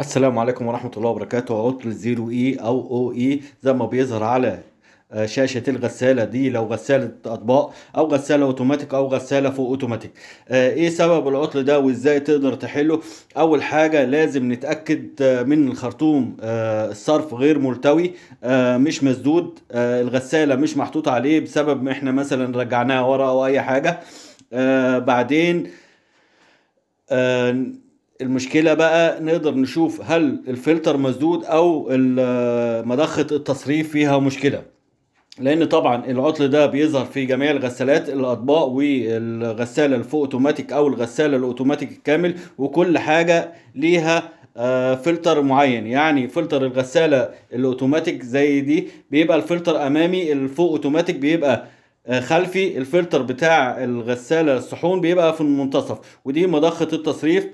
السلام عليكم ورحمة الله وبركاته عطل زيرو اي او او اي زي ما بيظهر على آه، شاشة الغسالة دي لو غسالة أطباق أو غسالة أوتوماتيك أو غسالة فوق أوتوماتيك آه، إيه سبب العطل ده وإزاي تقدر تحله أول حاجة لازم نتأكد آه، من الخرطوم الصرف غير ملتوي مش مسدود الغسالة مش محطوطة عليه بسبب إحنا مثلا رجعناها ورا أو أي حاجة بعدين المشكلة بقى نقدر نشوف هل الفلتر مسدود او مضخة التصريف فيها مشكلة لان طبعا العطل ده بيظهر في جميع الغسالات الاطباق والغسالة الفوق اوتوماتيك او الغسالة الاوتوماتيك الكامل وكل حاجة ليها آه، فلتر معين يعني فلتر الغسالة الاوتوماتيك زي دي بيبقى الفلتر امامي الفوق اوتوماتيك بيبقى آه، خلفي الفلتر بتاع الغسالة الصحون بيبقى في المنتصف ودي مضخة التصريف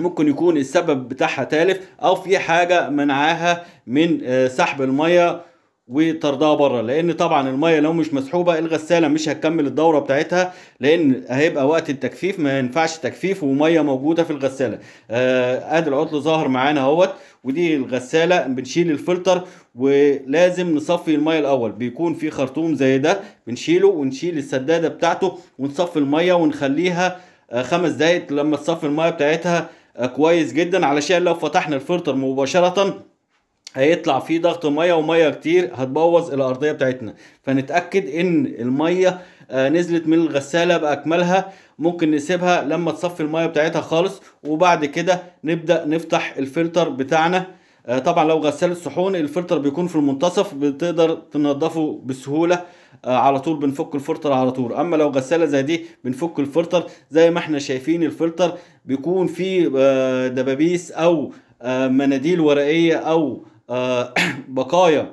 ممكن يكون السبب بتاعها تالف او في حاجه منعاها من آه، سحب الميه وطردها بره لان طبعا الميه لو مش مسحوبه الغساله مش هتكمل الدوره بتاعتها لان هيبقى وقت التجفيف ما ينفعش تجفيف وميه موجوده في الغساله آه ادي العطل ظاهر معانا اهوت ودي الغساله بنشيل الفلتر ولازم نصفي الميه الاول بيكون في خرطوم زي ده بنشيله ونشيل السداده بتاعته ونصفي الميه ونخليها آه، خمس دقايق لما تصفي الميه بتاعتها آه، كويس جدا علشان لو فتحنا الفلتر مباشره هيطلع فيه ضغط ميه وميه كتير هتبوظ الارضيه بتاعتنا فنتاكد ان الميه آه، نزلت من الغساله باكملها ممكن نسيبها لما تصفي الميه بتاعتها خالص وبعد كده نبدا نفتح الفلتر بتاعنا آه، طبعا لو غسلت صحون الفلتر بيكون في المنتصف بتقدر تنضفه بسهوله آه، على طول بنفك الفلتر على طول اما لو غساله زي دي بنفك الفلتر زي ما احنا شايفين الفلتر بيكون فيه آه، دبابيس او مناديل ورقيه او بقايا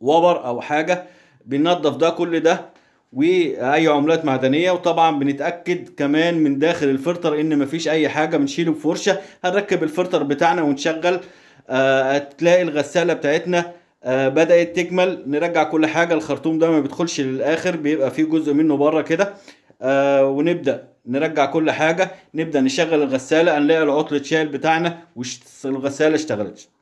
وبر او حاجه بننضف ده كل ده واي عملات معدنيه وطبعا بنتاكد كمان من داخل الفلتر ان مفيش اي حاجه بنشيله بفرشه هنركب الفلتر بتاعنا ونشغل آه، هتلاقي الغساله بتاعتنا آه، بدات تكمل نرجع كل حاجه الخرطوم ده ما بيدخلش للاخر بيبقى فيه جزء منه بره كده آه، ونبدا نرجع كل حاجه نبدا نشغل الغساله هنلاقي العطل اتشال بتاعنا والغساله اشتغلت